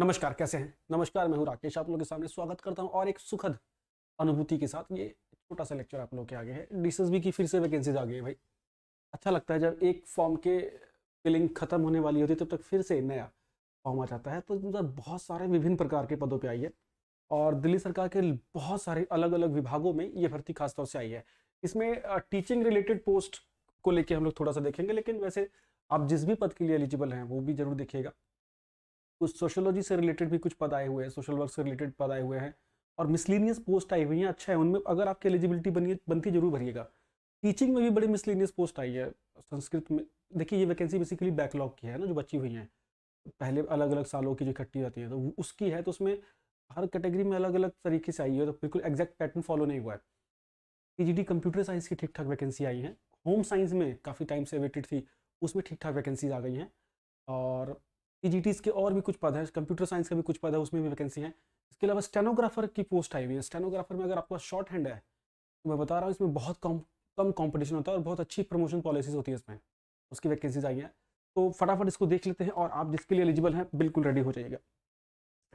नमस्कार कैसे हैं नमस्कार मैं हूं राकेश आप लोगों के सामने स्वागत करता हूं और एक सुखद अनुभूति के साथ ये छोटा सा लेक्चर आप लोगों के आगे है डी की फिर से वैकेंसीज आ गई है भाई अच्छा लगता है जब एक फॉर्म के फिलिंग खत्म होने वाली होती है तब तक फिर से नया फॉर्म आ जाता है तो बहुत सारे विभिन्न प्रकार के पदों पर आई है और दिल्ली सरकार के बहुत सारे अलग अलग विभागों में ये भर्ती खासतौर से आई है इसमें टीचिंग रिलेटेड पोस्ट को लेके हम लोग थोड़ा सा देखेंगे लेकिन वैसे आप जिस भी पद के लिए एलिजिबल हैं वो भी जरूर देखिएगा कुछ सोशोलॉजी से रिलेटेड भी कुछ पद आए हुए हैं सोशल वर्क से रिलेटेड पद आए हुए हैं और मिसलिनियस पोस्ट आई हुई हैं अच्छा है उनमें अगर आपकी एलिजिबिलिटी बनिए बनती जरूर भरिएगा टीचिंग में भी बड़ी मिसलिनियस पोस्ट आई है संस्कृत में देखिए ये वैकेंसी बेसिकली बैकलॉग की है ना जो बची हुई हैं पहले अलग अलग सालों की जो इकट्ठी जाती है तो उसकी है तो उसमें हर कैटेगरी में अलग अलग तरीके से आई है तो बिल्कुल एग्जैक्ट पैटर्न फॉलो नहीं हुआ है पी कंप्यूटर साइंस की ठीक ठाक वैकेंसी आई है होम साइंस में काफ़ी टाइम से वेटेड थी उसमें ठीक ठाक वैकेंसीज आ गई हैं और पीजीटीज e के और भी कुछ पद है कंप्यूटर साइंस का भी कुछ पद है उसमें भी वैकेंसी है इसके अलावा स्टेनोग्राफर की पोस्ट आई हुई है स्टेनोग्राफर में अगर आपका शॉर्ट हैंड है तो मैं बता रहा हूँ इसमें बहुत कम कम कॉम्पिटिशन होता है और बहुत अच्छी प्रमोशन पॉलिसीज होती है इसमें उसकी वैकेंसीज आई हैं तो फटाफट इसको देख लेते हैं और आप जिसके लिए एलिजिबल हैं बिल्कुल रेडी हो जाइएगा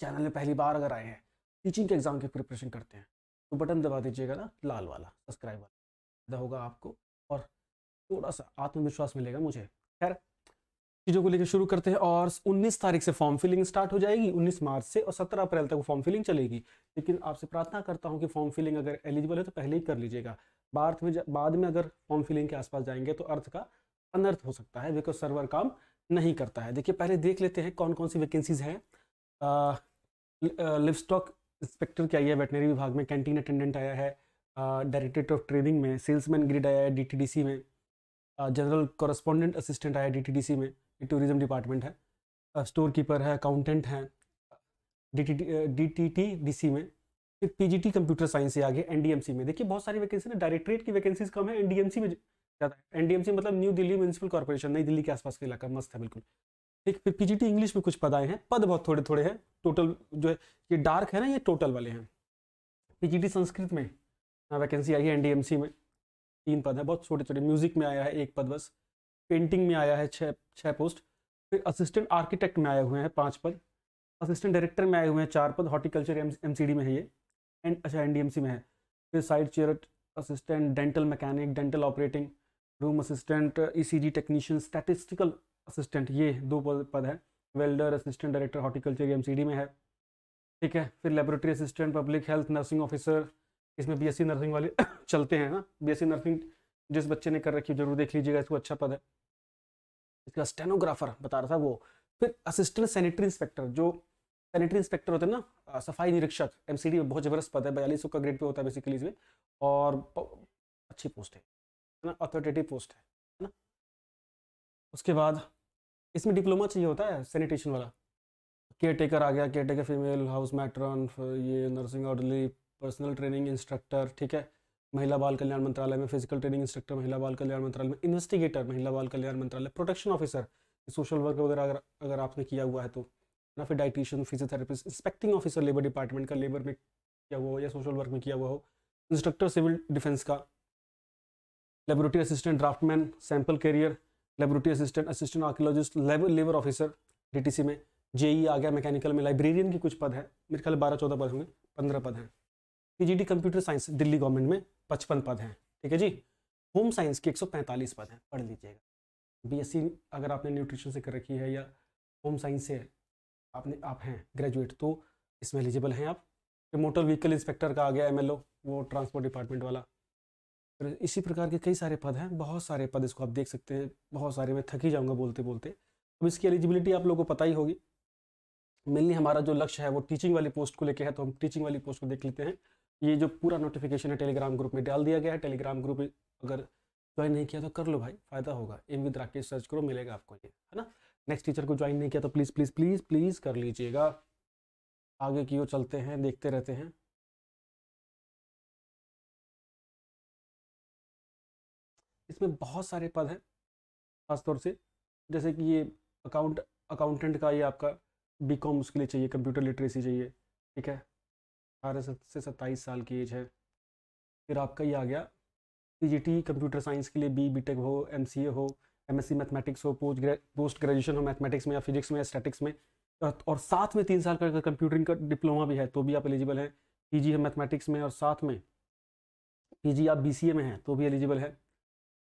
चैनल में पहली बार अगर आए हैं टीचिंग के एग्जाम की प्रिपरेशन करते हैं तो बटन दबा दीजिएगा ना लाल वाला सब्सक्राइब वाला होगा आपको और थोड़ा सा आत्मविश्वास मिलेगा मुझे खैर चीज़ों को लेकर शुरू करते हैं और 19 तारीख से फॉर्म फिलिंग स्टार्ट हो जाएगी 19 मार्च से और 17 अप्रैल तक फॉर्म फिलिंग चलेगी लेकिन आपसे प्रार्थना करता हूं कि फॉर्म फिलिंग अगर एलिजिबल है तो पहले ही कर लीजिएगा बाद में बाद में अगर फॉर्म फिलिंग के आसपास जाएंगे तो अर्थ का अनर्थ हो सकता है बिकॉज सर्वर काम नहीं करता है देखिए पहले देख लेते हैं कौन कौन सी वैकेंसीज हैं लिपस्टॉक इंस्पेक्टर क्या है वेटनरी विभाग में कैंटीन अटेंडेंट आया है डायरेक्टरेट ऑफ ट्रेडिंग में सेल्समैन ग्रिड आया है डी में जनरल कॉरेस्पॉन्डेंट असिस्टेंट आया डी में टूरिज़्म डिपार्टमेंट है स्टोर कीपर है अकाउंटेंट हैं D T T D C में फिर P G T computer science से आगे एन डी एम सी में देखिए बहुत सारी वैकेंसी ना डायरेक्टरेट की वैकेंसीज कम है एन डी एम सी में ज़्यादा है एन डी एम सी मतलब न्यू दिल्ली म्यूनसिपल कॉर्पोरेशन नई दिल्ली के आसपास का इलाका मस्त है बिल्कुल ठीक फिर पी जी टी इंग्लिश में कुछ पद आए हैं पद बहुत थोड़े थोड़े हैं टोटल जो है ये डार्क है ना ये टोटल वाले हैं पी जी टी संस्कृत में वैकेंसी हाँ, आई है एन डी एम सी में तीन पद है बहुत छोटे छोटे म्यूजिक में आया है एक पद बस पेंटिंग में आया है छः छः पोस्ट फिर असिस्टेंट आर्किटेक्ट में आए हुए हैं पाँच पद असिस्टेंट डायरेक्टर में आए हुए हैं चार पद हॉर्टिकल्चर एम में है ये एंड अच्छा एन में है फिर side chair assistant dental mechanic dental operating room assistant E technician statistical assistant ये दो पद पद है welder assistant director horticulture M में है ठीक है फिर laboratory assistant public health nursing officer इसमें बीएससी नर्सिंग वाले चलते हैं ना बीएससी नर्सिंग जिस बच्चे ने कर रखी जरूर देख लीजिएगा इसको अच्छा पद है इसका स्टेनोग्राफर बता रहा था वो फिर असिस्टेंट सैनिटरी इंस्पेक्टर जो सैनिटरी इंस्पेक्टर होते हैं ना सफाई निरीक्षक एम में बहुत ज़बरदस्त पद है बयालीस का ग्रेड पे होता है बेसिकली इसमें और अच्छी पोस्ट है ना अथॉरिटेटिव पोस्ट है ना उसके बाद इसमें डिप्लोमा चाहिए होता है सैनिटेशन वाला केयर टेकर आ गया care taker female house matron ये nursing orderly personnel training instructor ठीक है महिला बाल कल्याण मंत्रालय में फिजिकल ट्रेनिंग इंस्ट्रक्टर महिला बाल कल्याण मंत्रालय में इन्वेस्टिगेटर महिला बाल कल्याण मंत्रालय प्रोटेक्शन ऑफिसर सोशल वर्क वगैरह अगर अगर आपने किया हुआ है तो ना फिर dietitian physiotherapist inspecting officer labour department का लेबर में किया हुआ हो या सोशल वर्क में किया हुआ हो इंस्ट्रक्टर सिविल डिफेंस का laboratory assistant draftsman sample carrier laboratory assistant assistant archaeologist labour officer DTC में जेई e आ गया मैकेनिकल में लाइब्रेरियन के कुछ पद है मेरे ख्याल बारह चौदह पद होंगे पंद्रह पद हैं PGD computer science Delhi government में पचपन पद हैं ठीक है जी होम साइंस की 145 पद हैं पढ़ लीजिएगा बीएससी अगर आपने न्यूट्रिशन से कर रखी है या होम साइंस से आपने आप हैं ग्रेजुएट तो इसमें एलिजिबल हैं आप फिर मोटर व्हीकल इंस्पेक्टर का आ गया एमएलओ वो ट्रांसपोर्ट डिपार्टमेंट वाला फिर इसी प्रकार के कई सारे पद हैं बहुत सारे पद इसको आप देख सकते हैं बहुत सारे मैं थक ही जाऊँगा बोलते बोलते अब इसकी एलिजिबिलिटी आप लोगों को पता ही होगी मेनली हमारा जो लक्ष्य है वो टीचिंग वाली पोस्ट को लेके है तो हम टीचिंग वाली पोस्ट को देख लेते हैं ये जो पूरा नोटिफिकेशन है टेलीग्राम ग्रुप में डाल दिया गया है टेलीग्राम ग्रुप अगर ज्वाइन नहीं किया तो कर लो भाई फायदा होगा एम विद राकेश सर्च करो मिलेगा आपको ये है ना नेक्स्ट टीचर को ज्वाइन नहीं किया तो प्लीज़ प्लीज़ प्लीज़ प्लीज़ कर लीजिएगा आगे की ओर चलते हैं देखते रहते हैं इसमें बहुत सारे पद हैं खासतौर से जैसे कि ये अकाउंट अकाउंटेंट का ये आपका बी कॉम उसके लिए चाहिए कंप्यूटर लिटरेसी चाहिए ठीक है अठारह से सत्ताईस साल की एज है फिर आपका ही आ गया पी कंप्यूटर साइंस के लिए बी बी टेक हो एम सी ए हो एम एस सी मैथमेटिक्स हो पोस्ट ग्रे, पोस्ट ग्रेजुएशन हो मैथमेटिक्स में या फिजिक्स में या स्टैटिक्स में और साथ में तीन साल का अगर कंप्यूटरिंग का डिप्लोमा भी है तो भी आप एलिजिबल हैं पी जी है मैथमेटिक्स में और साथ में पी जी आप बी सी ए में हैं तो भी एलिजिबल है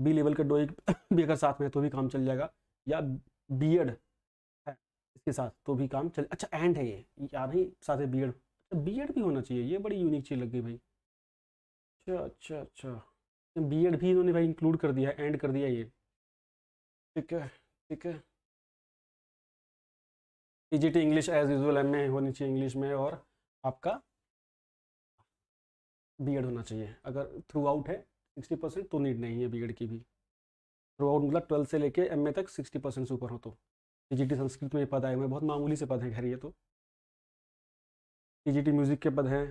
बी लेवल का डोई भी अगर साथ में है तो भी काम चल जाएगा या बी एड है इसके साथ तो भी काम चल अच्छा एंड है ये या नहीं साथ में बी एड बी तो एड भी होना चाहिए ये बड़ी यूनिक चीज़ लग गई भाई अच्छा अच्छा अच्छा बी तो एड भी इन्होंने भाई इंक्लूड कर दिया एंड कर दिया ये ठीक है ठीक है E English as usual M A होनी चाहिए इंग्लिश में और आपका बी एड होना चाहिए अगर थ्रू आउट है सिक्सटी परसेंट तो नीड नहीं है बी एड की भी थ्रू आउट मतलब ट्वेल्थ से लेके एम ए तक सिक्सटी परसेंट से ऊपर हो तो टी संस्कृत में ये पद आए हुए बहुत मामूली से पद है खैर ये तो टी म्यूज़िक के पद हैं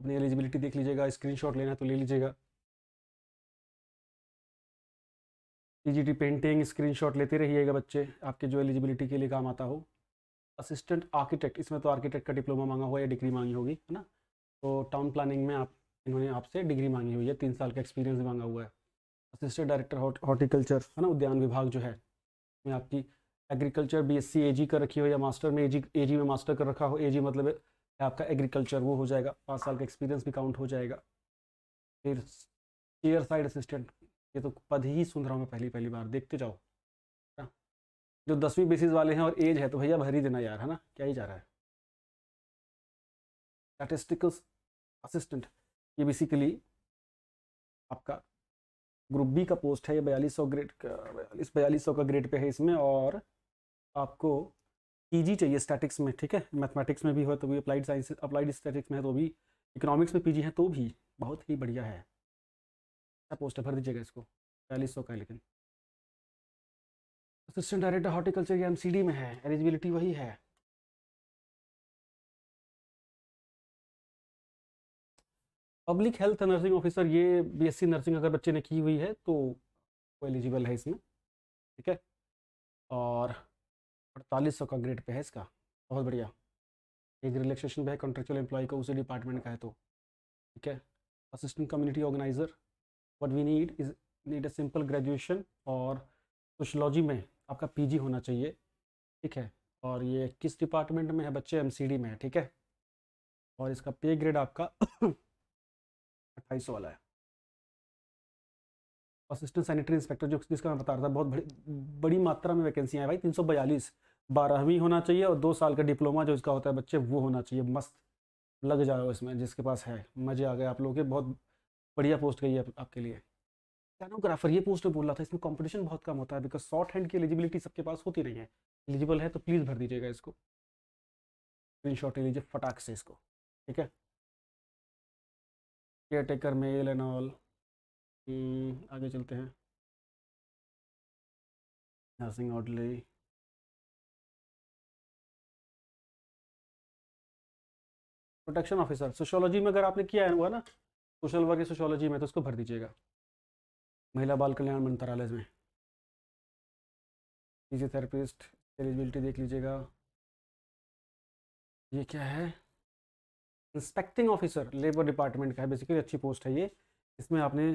अपनी एलिजिबिलिटी देख लीजिएगा स्क्रीनशॉट लेना है तो ले लीजिएगा टी पेंटिंग स्क्रीनशॉट लेते रहिएगा बच्चे आपके जो एलिजिबिलिटी के लिए काम आता हो असिस्टेंट आर्किटेक्ट इसमें तो आर्किटेक्ट का डिप्लोमा मांगा हुआ या डिग्री मांगी होगी है ना तो टाउन प्लानिंग में आप इन्होंने आपसे डिग्री मांगी हुई है तीन साल का एक्सपीरियंस मांगा हुआ है असिस्टेंट डायरेक्टर हॉर्टिकल्चर है ना उद्यान विभाग जो है मैं आपकी agriculture B S C A G कर रखी हो या मास्टर में ए जी ए जी में मास्टर कर रखा हो ए जी मतलब आपका एग्रीकल्चर वो हो जाएगा पाँच साल का एक्सपीरियंस भी काउंट हो जाएगा फिर चेयर साइड असिस्टेंट ये तो पद ही सुन रहा हूँ मैं पहली पहली बार देखते जाओ हाँ। जो दसवीं बेसिस वाले हैं और एज है तो भैया भरी देना यार है ना क्या ही जा रहा है स्टैटिस्टिकल असिस्टेंट ये बेसिकली आपका ग्रुप बी का पोस्ट है ये बयालीस सौ ग्रेड बयालीस बयालीस सौ का ग्रेड पे है इसमें और आपको पीजी चाहिए स्टैटिक्स में ठीक है मैथमेटिक्स में भी हो तो भी अप्लाइड साइंस अप्लाइड स्टैटिक्स में है तो भी इकोनॉमिक्स में पीजी है तो भी बहुत ही बढ़िया है अच्छा पोस्ट भर दीजिएगा इसको चालीस सौ का है लेकिन असिस्टेंट डायरेक्टर हॉर्टिकल्चर या एमसीडी में है एलिजिबिलिटी वही है पब्लिक हेल्थ नर्सिंग ऑफिसर ये बीएससी नर्सिंग अगर बच्चे ने की हुई है तो वो एलिजिबल है इसमें ठीक है और अड़तालीस सौ का ग्रेड पे है इसका बहुत बढ़िया एक रिलैक्सेशन पे है कॉन्ट्रेक्चुअल एम्प्लॉय का उसी डिपार्टमेंट का है तो ठीक है assistant community organiser what we need is need a simple graduation और सोशलॉजी में आपका पी होना चाहिए ठीक है और ये किस डिपार्टमेंट में है बच्चे एम में है ठीक है और इसका पे ग्रेड आपका अट्ठाईस वाला है असिस्टेंट सैनिटरी इंस्पेक्टर जो जिसका मैं बता रहा था बहुत बड़ी बड़ी मात्रा में वैकेंसियाँ हैं भाई तीन सौ बयालीस बारहवीं होना चाहिए और दो साल का डिप्लोमा जो इसका होता है बच्चे वो होना चाहिए मस्त लग जाओ इसमें जिसके पास है मज़े आ गए आप लोगों के बहुत बढ़िया पोस्ट गई है आप, आपके लिए सैनोग्राफर ये पोस्ट में बोल रहा था इसमें कंपटीशन बहुत कम होता है बिकॉज शॉर्ट हैंड की एलिजिबिलिटी सबके पास होती नहीं है एलिजिबल है तो प्लीज़ भर दीजिएगा इसको स्क्रीन शॉट ले लीजिए फटाक से इसको ठीक है care taker male and all आगे चलते हैं नर्सिंग आउटली प्रोटेक्शन ऑफिसर सोशोलॉजी में अगर आपने किया हुआ ना सोशल वर्क या सोशोलॉजी में तो उसको भर दीजिएगा महिला बाल कल्याण मंत्रालय में फिजियोथेरापिस्ट एलिजिबिलिटी देख लीजिएगा ये क्या है इंस्पेक्टिंग ऑफिसर लेबर डिपार्टमेंट का है बेसिकली अच्छी पोस्ट है ये इसमें आपने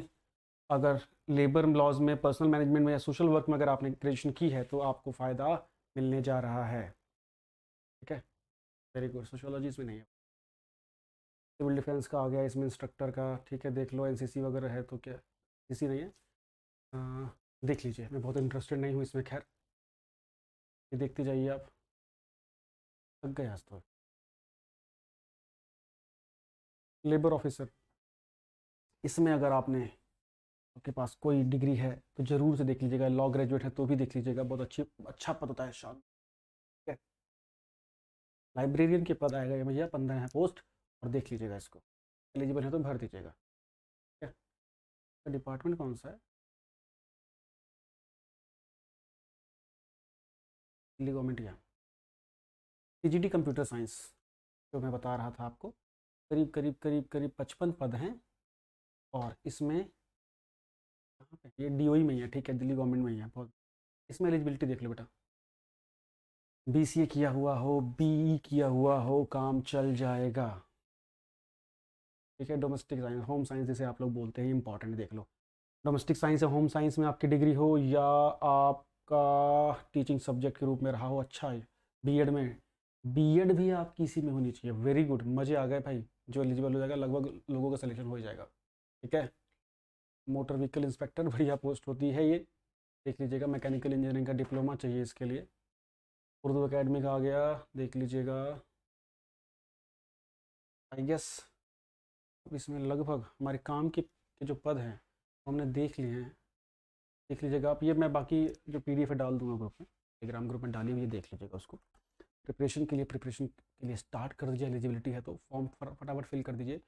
अगर लेबर लॉज में पर्सनल मैनेजमेंट में या सोशल वर्क में अगर आपने ग्रेजुएशन की है तो आपको फ़ायदा मिलने जा रहा है ठीक है वेरी गुड सोशोलॉजी इसमें नहीं है सिविल डिफेंस का आ गया इसमें इंस्ट्रक्टर का ठीक है देख लो एनसीसी वगैरह है तो क्या इसी नहीं है आ, देख लीजिए मैं बहुत इंटरेस्टेड नहीं हूँ इसमें खैर ये देखते जाइए आप थक गए आज तो लेबर ऑफिसर इसमें अगर आपने आपके पास कोई डिग्री है तो ज़रूर से देख लीजिएगा लॉ ग्रेजुएट है तो भी देख लीजिएगा बहुत अच्छी अच्छा पद होता है शान लाइब्रेरियन के पद आएगा भैया पंद्रह है पोस्ट और देख लीजिएगा इसको एलिजिबल है तो भर दीजिएगा ठीक है डिपार्टमेंट तो कौन सा है दिल्ली गवर्नमेंट यहाँ पी कंप्यूटर साइंस जो मैं बता रहा था आपको करीब करीब करीब करीब पचपन पद हैं और इसमें कहाँ पे ये डीओई e में ही है ठीक है दिल्ली गवर्नमेंट में ही है बहुत इसमें एलिजिबिलिटी देख लो बेटा बीसीए किया हुआ हो बीई e किया हुआ हो काम चल जाएगा ठीक है डोमेस्टिक साइंस होम साइंस जिसे आप लोग बोलते हैं इंपॉर्टेंट देख लो डोमेस्टिक साइंस या होम साइंस में आपकी डिग्री हो या आपका टीचिंग सब्जेक्ट के रूप में रहा हो अच्छा है बी में बी भी आपकी इसी में होनी चाहिए वेरी गुड मज़े आ गए भाई जो एलिजिबल हो जाएगा लगभग लोगों का सिलेक्शन हो जाएगा ठीक है मोटर व्हीकल इंस्पेक्टर बढ़िया पोस्ट होती है ये देख लीजिएगा मैकेनिकल इंजीनियरिंग का डिप्लोमा चाहिए इसके लिए उर्दू अकेडमी का आ गया देख लीजिएगा आई गेस अब इसमें लगभग हमारे काम के, के जो पद हैं वो हमने देख लिए हैं देख लीजिएगा आप ये मैं बाकी जो पी डी डाल दूंगा ग्रुप में टेलीग्राम ग्रुप में डाली हुई देख लीजिएगा उसको प्रिपरेशन के लिए प्रिपरेशन के लिए स्टार्ट कर दीजिए एलिजिबिलिटी है तो फॉर्म फटाफट फिल कर दीजिए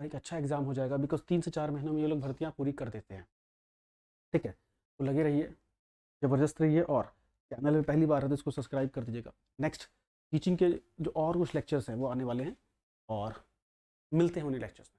और एक अच्छा एग्ज़ाम हो जाएगा बिकॉज तीन से चार महीनों में ये लोग भर्तियाँ पूरी कर देते हैं ठीक है तो लगे रहिए ज़बरदस्त रहिए और चैनल में पहली बार है तो इसको सब्सक्राइब कर दीजिएगा नेक्स्ट टीचिंग के जो और कुछ लेक्चर्स हैं वो आने वाले हैं और मिलते हैं उन्हें लेक्चर्स